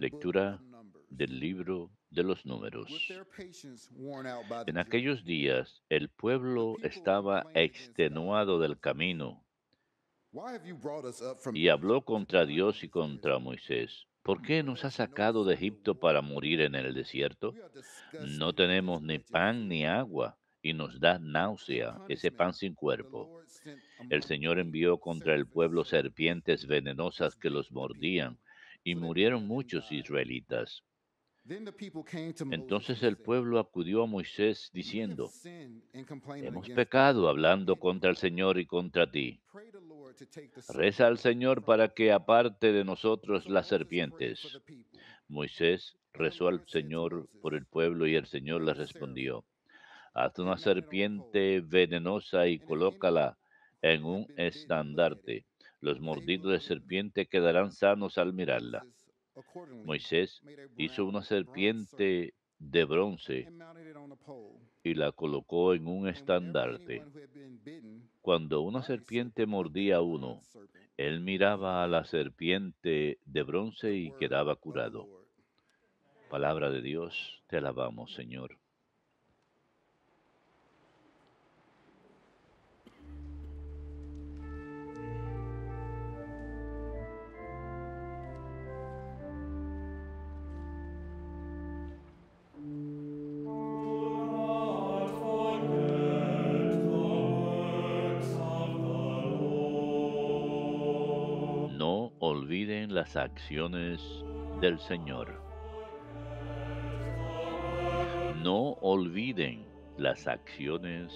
Lectura del libro de los números. En aquellos días el pueblo estaba extenuado del camino y habló contra Dios y contra Moisés. ¿Por qué nos ha sacado de Egipto para morir en el desierto? No tenemos ni pan ni agua y nos da náusea ese pan sin cuerpo. El Señor envió contra el pueblo serpientes venenosas que los mordían y murieron muchos israelitas. Entonces el pueblo acudió a Moisés diciendo, hemos pecado hablando contra el Señor y contra ti. Reza al Señor para que aparte de nosotros las serpientes. Moisés rezó al Señor por el pueblo y el Señor le respondió, Haz una serpiente venenosa y colócala en un estandarte. Los mordidos de serpiente quedarán sanos al mirarla. Moisés hizo una serpiente de bronce y la colocó en un estandarte. Cuando una serpiente mordía a uno, él miraba a la serpiente de bronce y quedaba curado. Palabra de Dios, te alabamos, Señor. las acciones del Señor. No olviden las acciones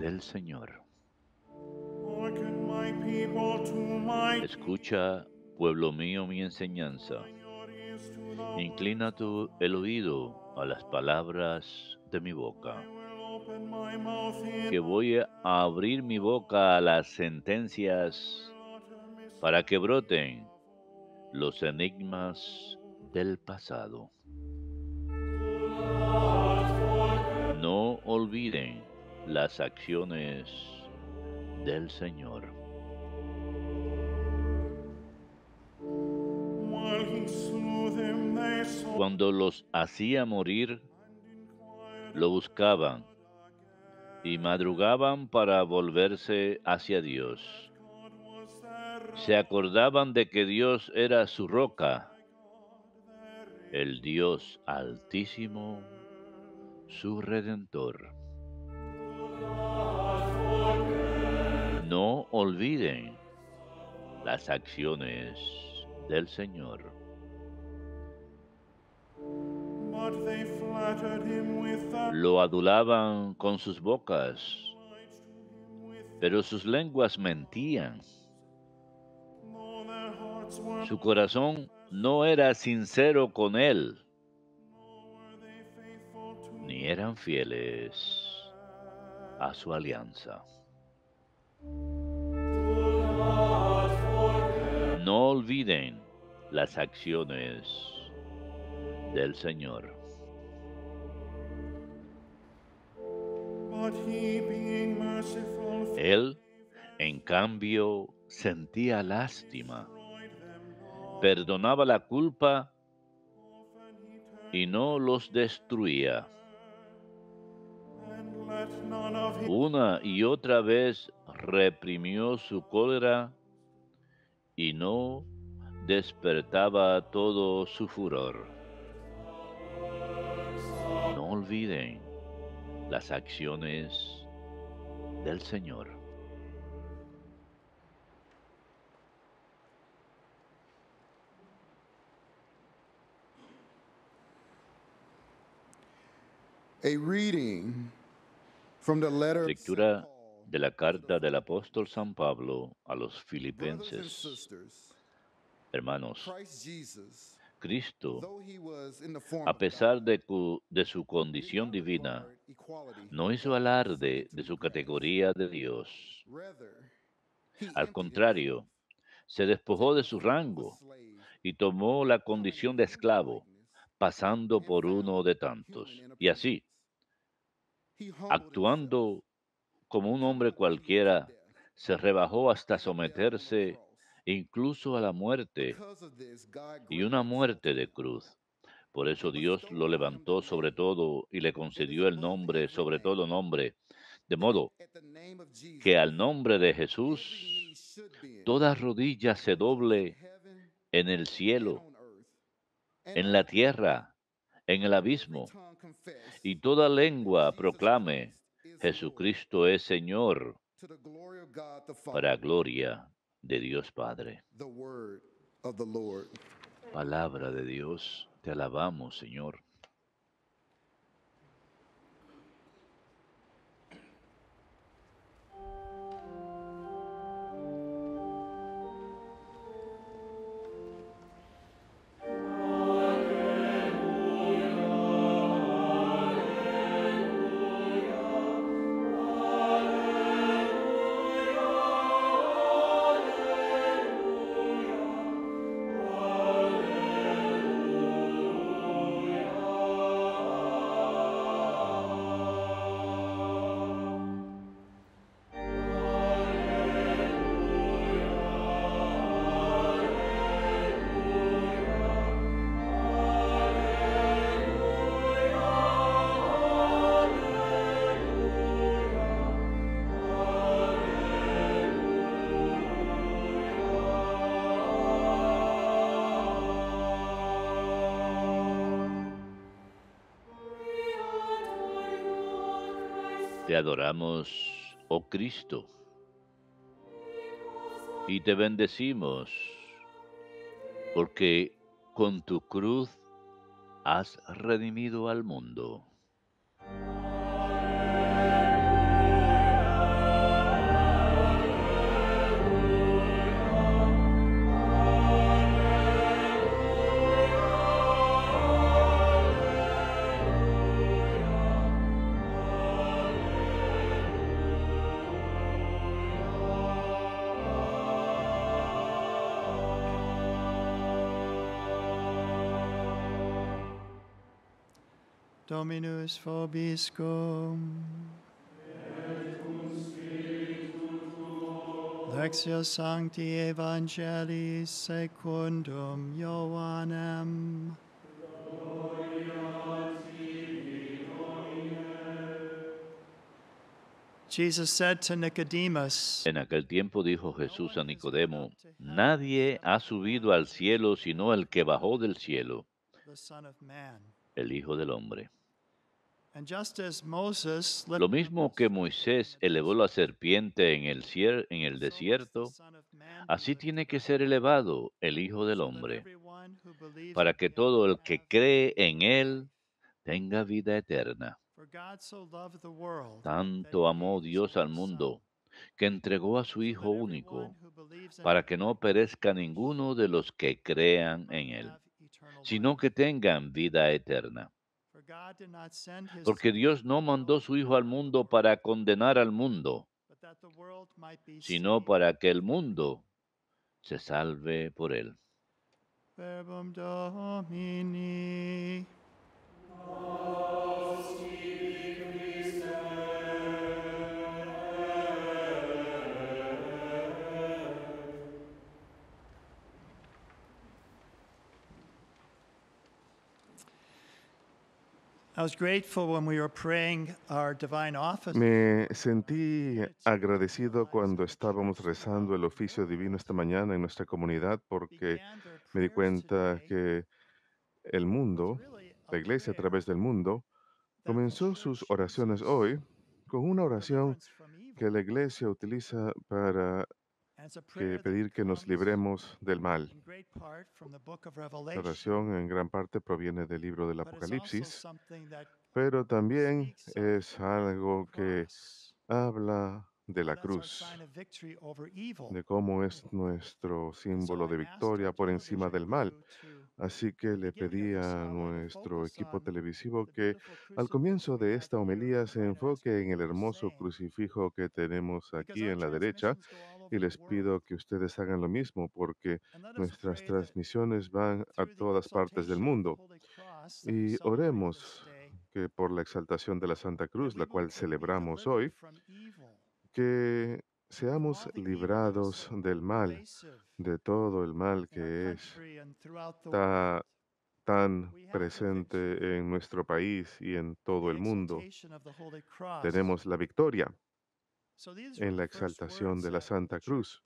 del Señor. Escucha, pueblo mío, mi enseñanza. Inclina tu el oído a las palabras de mi boca. Que voy a abrir mi boca a las sentencias para que broten los enigmas del pasado. No olviden las acciones del Señor. Cuando los hacía morir, lo buscaban y madrugaban para volverse hacia Dios se acordaban de que Dios era su roca, el Dios altísimo, su redentor. No olviden las acciones del Señor. Lo adulaban con sus bocas, pero sus lenguas mentían. Su corazón no era sincero con él, ni eran fieles a su alianza. No olviden las acciones del Señor. Él, en cambio, sentía lástima perdonaba la culpa y no los destruía. Una y otra vez reprimió su cólera y no despertaba todo su furor. No olviden las acciones del Señor. Lectura de la carta del apóstol San Pablo a los filipenses. Hermanos, Cristo, a pesar de, de, su condición divina, no hizo alarde de su categoría de Dios. Al contrario, se despojó de su rango y tomó la condición de esclavo, pasando por uno de tantos. Y así, actuando como un hombre cualquiera, se rebajó hasta someterse incluso a la muerte y una muerte de cruz. Por eso Dios lo levantó sobre todo y le concedió el nombre, sobre todo nombre, de modo que al nombre de Jesús toda rodilla se doble en el cielo, en la tierra, en el abismo y toda lengua proclame, Jesucristo es Señor, para gloria de Dios Padre. Palabra de Dios, te alabamos, Señor. Te adoramos, oh Cristo, y te bendecimos, porque con tu cruz has redimido al mundo. Dominus Vobiscum. Lexio Sancti Evangelii secundum Ioannem. Jesus said to Nicodemus, en aquel tiempo dijo Jesús a Nicodemo, Nadie ha subido al cielo sino el que bajó del cielo, el Hijo del Hombre. Lo mismo que Moisés elevó la serpiente en el, en el desierto, así tiene que ser elevado el Hijo del Hombre, para que todo el que cree en Él tenga vida eterna. Tanto amó Dios al mundo que entregó a su Hijo único, para que no perezca ninguno de los que crean en Él, sino que tengan vida eterna porque Dios no mandó su Hijo al mundo para condenar al mundo, sino para que el mundo se salve por él. Me sentí agradecido cuando estábamos rezando el oficio divino esta mañana en nuestra comunidad porque me di cuenta que el mundo, la iglesia a través del mundo, comenzó sus oraciones hoy con una oración que la iglesia utiliza para que pedir que nos libremos del mal. La oración en gran parte proviene del libro del Apocalipsis, pero también es algo que habla de la cruz, de cómo es nuestro símbolo de victoria por encima del mal. Así que le pedí a nuestro equipo televisivo que al comienzo de esta homilía se enfoque en el hermoso crucifijo que tenemos aquí en la derecha y les pido que ustedes hagan lo mismo porque nuestras transmisiones van a todas partes del mundo. Y oremos que por la exaltación de la Santa Cruz, la cual celebramos hoy, que seamos librados del mal, de todo el mal que es tan presente en nuestro país y en todo el mundo. Tenemos la victoria en la exaltación de la Santa Cruz.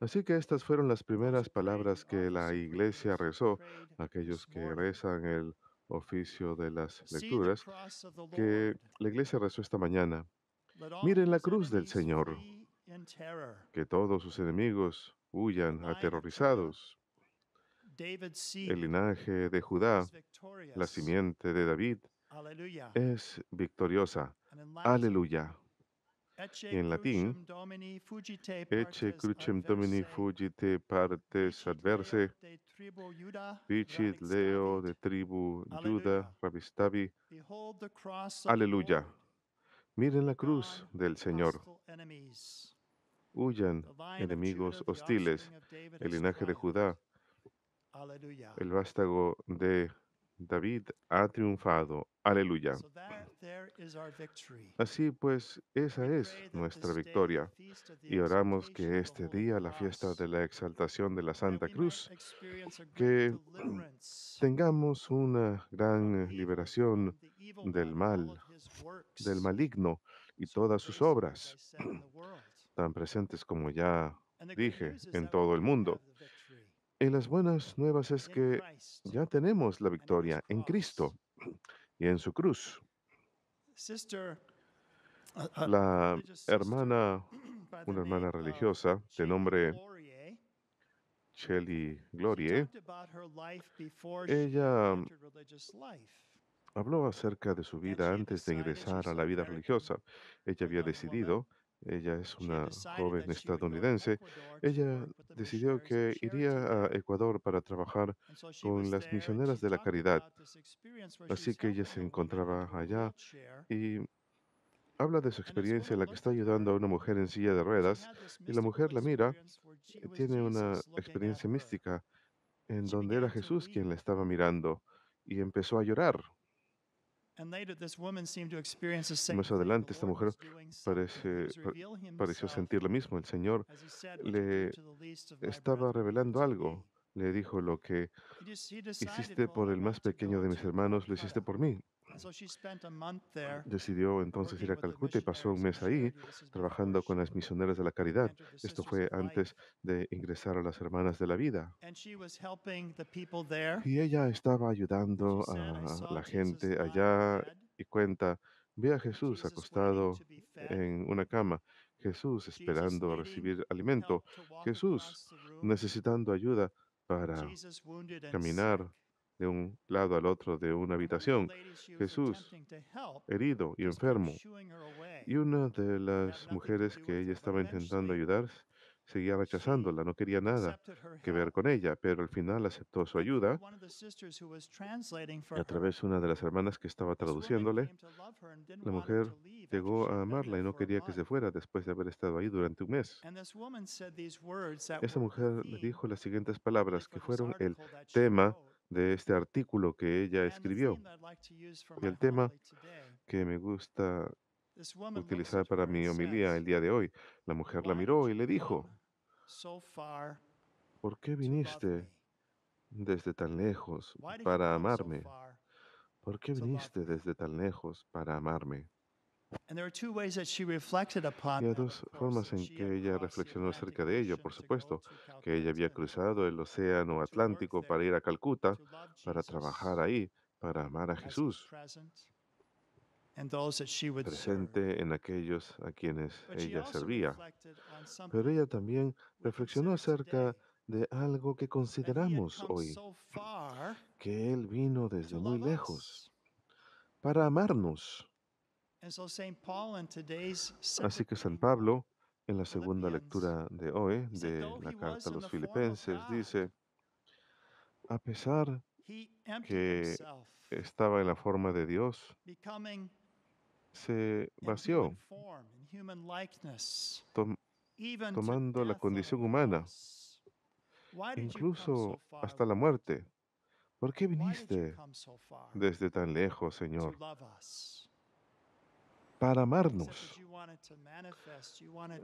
Así que estas fueron las primeras palabras que la iglesia rezó, aquellos que rezan el oficio de las lecturas, que la iglesia rezó esta mañana. Miren la cruz del Señor, que todos sus enemigos huyan aterrorizados. El linaje de Judá, la simiente de David, es victoriosa. Aleluya en latín, Ecce crucem domini fugite partes adverse, vicit leo de tribu Yuda, Ravistavi. aleluya. Miren la cruz del Señor. Huyan enemigos hostiles, el linaje de Judá, el vástago de David ha triunfado. Aleluya. Así pues, esa es nuestra victoria. Y oramos que este día, la fiesta de la exaltación de la Santa Cruz, que tengamos una gran liberación del mal, del maligno y todas sus obras, tan presentes como ya dije, en todo el mundo. Y las buenas nuevas es que ya tenemos la victoria en Cristo y en su cruz. Uh, uh, la hermana, una hermana religiosa de nombre Shelley Glorie, ella habló acerca de su vida antes de ingresar a la vida religiosa. Ella había decidido ella es una joven estadounidense. Ella decidió que iría a Ecuador para trabajar con las misioneras de la caridad. Así que ella se encontraba allá y habla de su experiencia en la que está ayudando a una mujer en silla de ruedas y la mujer la mira. Tiene una experiencia mística en donde era Jesús quien la estaba mirando y empezó a llorar. Más adelante, esta mujer pareció sentir lo mismo. El Señor le estaba revelando algo. Le dijo, lo que hiciste por el más pequeño de mis hermanos, lo hiciste por mí. Decidió entonces ir a Calcuta y pasó un mes ahí trabajando con las misioneras de la caridad. Esto fue antes de ingresar a las Hermanas de la Vida. Y ella estaba ayudando a la gente allá y cuenta, ve a Jesús acostado en una cama. Jesús esperando recibir alimento, Jesús necesitando ayuda para caminar, un lado al otro de una habitación. Jesús, herido y enfermo. Y una de las mujeres que ella estaba intentando ayudar seguía rechazándola, no quería nada que ver con ella, pero al final aceptó su ayuda. a través de una de las hermanas que estaba traduciéndole, la mujer llegó a amarla y no quería que se fuera después de haber estado ahí durante un mes. Esa mujer le dijo las siguientes palabras que fueron el tema de este artículo que ella escribió. Y el tema que me gusta utilizar para mi homilía el día de hoy. La mujer la miró y le dijo, ¿por qué viniste desde tan lejos para amarme? ¿Por qué viniste desde tan lejos para amarme? Y hay dos formas en que ella reflexionó acerca de ello, por supuesto, que ella había cruzado el Océano Atlántico para ir a Calcuta, para trabajar ahí, para amar a Jesús, presente en aquellos a quienes ella servía. Pero ella también reflexionó acerca de algo que consideramos hoy, que Él vino desde muy lejos para amarnos. Así que San Pablo, en la segunda lectura de hoy, de la carta a los filipenses, dice, a pesar que estaba en la forma de Dios, se vació, tomando la condición humana, incluso hasta la muerte. ¿Por qué viniste desde tan lejos, Señor, para amarnos.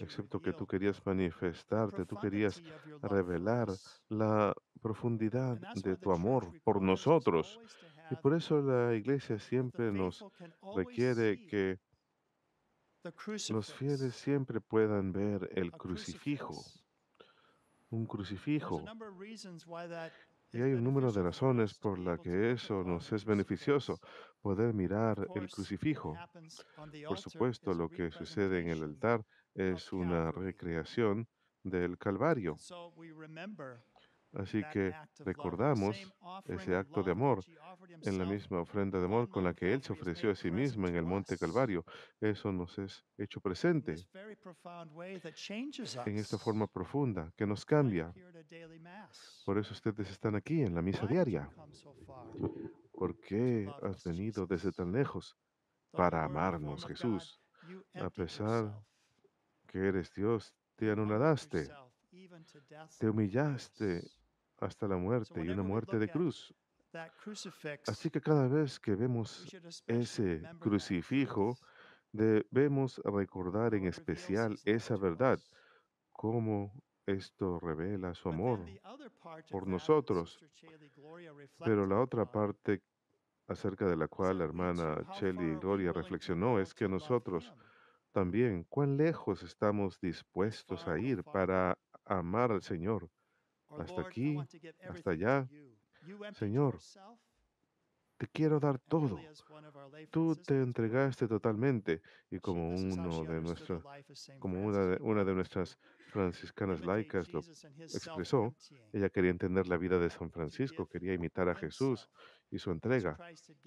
Excepto que tú querías manifestarte, tú querías revelar la profundidad de tu amor por nosotros. Y por eso la iglesia siempre nos requiere que los fieles siempre puedan ver el crucifijo, un crucifijo. Y hay un número de razones por las que eso nos es beneficioso, poder mirar el crucifijo. Por supuesto, lo que sucede en el altar es una recreación del Calvario. Así que recordamos ese acto de amor en la misma ofrenda de amor con la que Él se ofreció a sí mismo en el Monte Calvario. Eso nos es hecho presente en esta forma profunda que nos cambia. Por eso ustedes están aquí en la misa diaria. ¿Por qué has venido desde tan lejos? Para amarnos, Jesús. A pesar que eres Dios, te anonadaste, te humillaste hasta la muerte y una muerte de cruz. Así que cada vez que vemos ese crucifijo, debemos recordar en especial esa verdad, cómo esto revela su amor por nosotros. Pero la otra parte acerca de la cual la hermana Shelley Gloria reflexionó es que nosotros también, cuán lejos estamos dispuestos a ir para amar al Señor hasta aquí, hasta allá. Señor, te quiero dar todo. Tú te entregaste totalmente y como uno de nuestros, una de, nuestras franciscanas laicas lo expresó, ella quería entender la vida de San Francisco, quería imitar a Jesús y su entrega.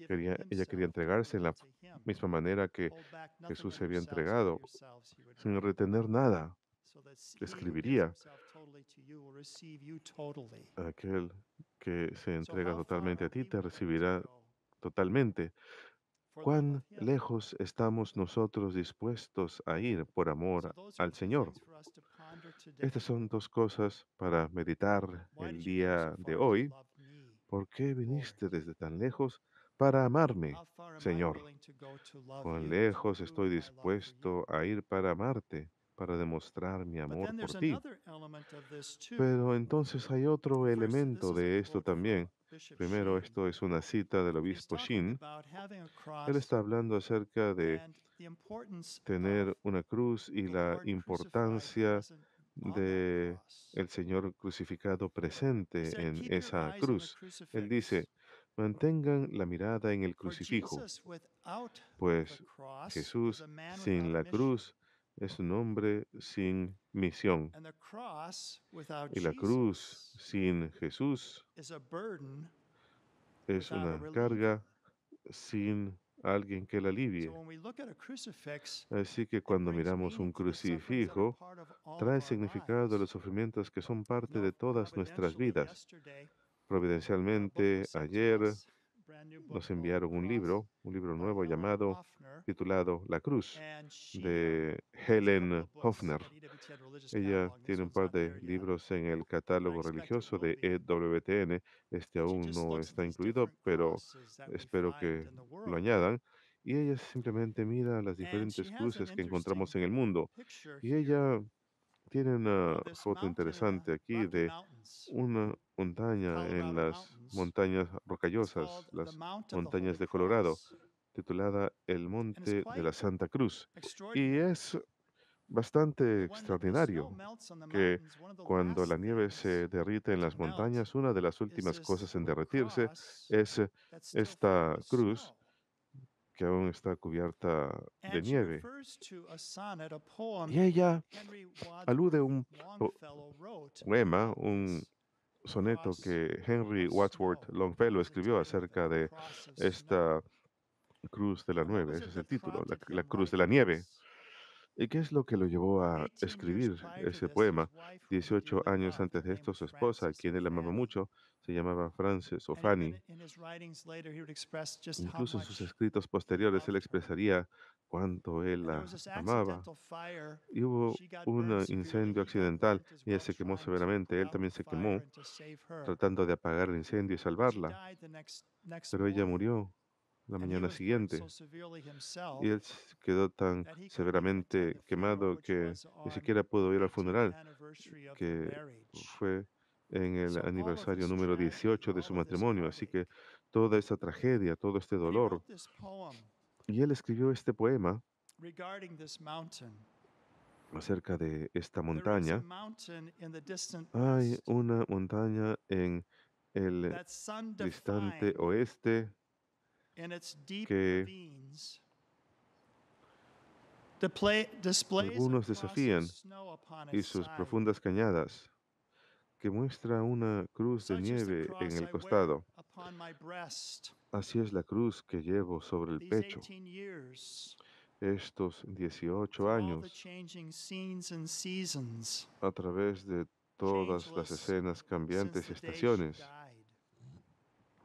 Quería, ella quería entregarse en la misma manera que Jesús se había entregado, sin retener nada. Escribiría Aquel que se entrega totalmente a ti te recibirá totalmente. ¿Cuán lejos estamos nosotros dispuestos a ir por amor al Señor? Estas son dos cosas para meditar el día de hoy. ¿Por qué viniste desde tan lejos para amarme, Señor? ¿Cuán lejos estoy dispuesto a ir para amarte? para demostrar mi amor por ti. Pero entonces hay otro elemento de esto también. Primero, esto es una cita del obispo Shin. Él está hablando acerca de tener una cruz y la importancia de el Señor crucificado presente en esa cruz. Él dice, mantengan la mirada en el crucifijo, pues Jesús sin la cruz es un hombre sin misión. Y la cruz sin Jesús es una carga sin alguien que la alivie. Así que cuando miramos un crucifijo, trae significado a los sufrimientos que son parte de todas nuestras vidas. Providencialmente, ayer, nos enviaron un libro, un libro nuevo llamado, titulado La Cruz, de Helen Hofner. Ella tiene un par de libros en el catálogo religioso de EWTN. E este aún no está incluido, pero espero que lo añadan. Y ella simplemente mira las diferentes cruces que encontramos en el mundo. Y ella tiene una foto uh, interesante aquí de una montaña, en las montañas rocallosas, las montañas de Colorado, titulada El Monte de la Santa Cruz. Y es bastante extraordinario que cuando la nieve se derrite en las montañas, una de las últimas cosas en derretirse es esta cruz que aún está cubierta de nieve. Y ella alude a un poema, un soneto que Henry Wadsworth Longfellow escribió acerca de esta cruz de la nieve, ese es el título, la, cruz de la nieve. ¿Y qué es lo que lo llevó a escribir ese poema? 18 años antes de esto, su esposa, quien él amaba mucho, se llamaba Francis o Fanny. Incluso en sus escritos posteriores él expresaría cuánto él la amaba. Y hubo un incendio accidental. Ella se quemó severamente. Él también se quemó tratando de apagar el incendio y salvarla. Pero ella murió la mañana siguiente. Y él quedó tan severamente quemado que ni siquiera pudo ir al funeral, que fue en el aniversario número 18 de su matrimonio. Así que toda esa tragedia, todo este dolor. Y él escribió este poema acerca de esta montaña. Hay una montaña en el distante oeste que algunos desafían y sus profundas cañadas que muestra una cruz de nieve en el costado. Así es la cruz que llevo sobre el pecho. Estos 18 años, a través de todas las escenas cambiantes y estaciones,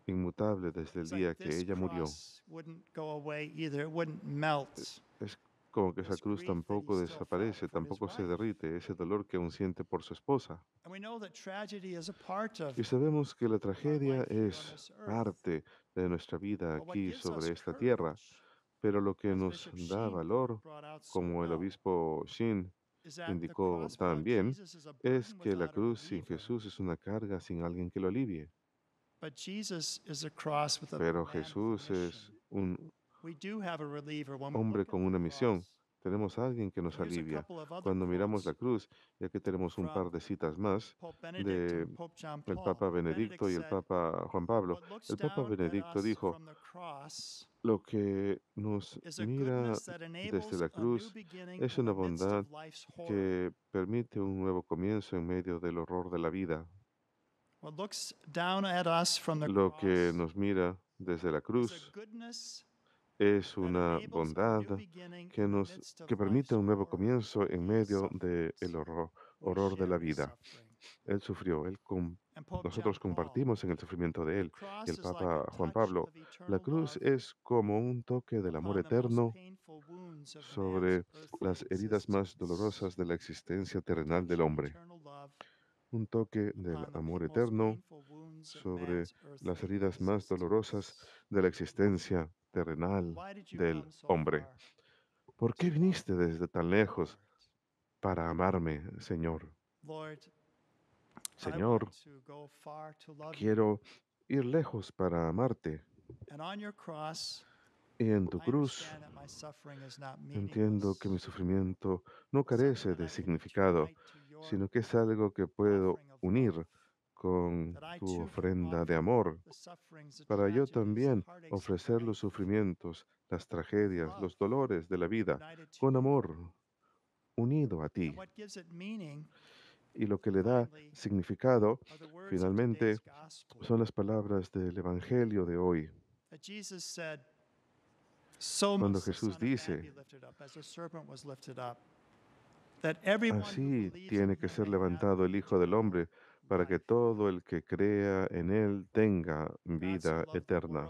inmutable desde el día que ella murió. E, es como que esa cruz tampoco desaparece, tampoco se derrite, ese dolor que aún siente por su esposa. Y sabemos que la tragedia es parte de nuestra vida aquí sobre esta tierra, pero lo que nos da valor, como el obispo Shin indicó también, es que la cruz sin Jesús es una carga sin alguien que lo alivie. Pero Jesús es un hombre con una misión. Tenemos a alguien que nos alivia. Cuando miramos la cruz, ya que tenemos un par de citas más de el Papa Benedicto y el Papa Juan Pablo, el Papa Benedicto dijo, lo que nos mira desde la cruz es una bondad que permite un nuevo comienzo en medio del horror de la vida. Lo que nos mira desde la cruz es una bondad que nos que permite un nuevo comienzo en medio del el horror, horror de la vida. Él sufrió, él nosotros compartimos en el sufrimiento de él. Y el Papa Juan Pablo, la cruz es como un toque del amor eterno sobre las heridas más dolorosas de la existencia terrenal del hombre un toque del amor eterno sobre las heridas más dolorosas de la existencia terrenal del hombre. ¿Por qué viniste desde tan lejos para amarme, Señor? Señor, quiero ir lejos para amarte. Y en tu cruz Entiendo que mi sufrimiento no carece de significado, sino que es algo que puedo unir con tu ofrenda de amor, para yo también ofrecer los sufrimientos, las tragedias, los dolores de la vida, con amor, unido a ti. Y lo que le da significado, finalmente, son las palabras del Evangelio de hoy. Cuando Jesús dice, así tiene que ser levantado el Hijo del Hombre para que todo el que crea en Él tenga vida eterna.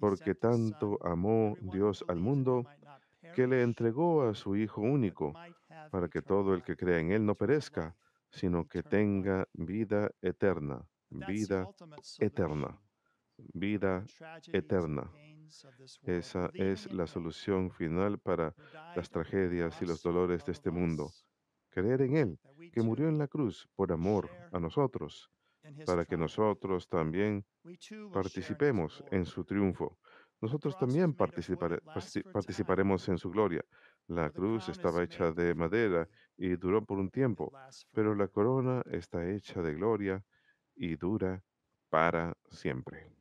Porque tanto amó Dios al mundo que le entregó a su Hijo único, para que todo el que crea en Él no perezca, sino que tenga vida eterna, vida eterna, vida eterna. Esa es la solución final para las tragedias y los dolores de este mundo. Creer en Él, que murió en la cruz por amor a nosotros, para que nosotros también participemos en su triunfo. Nosotros también participaremos en su gloria. La cruz estaba hecha de madera y duró por un tiempo, pero la corona está hecha de gloria y dura para siempre.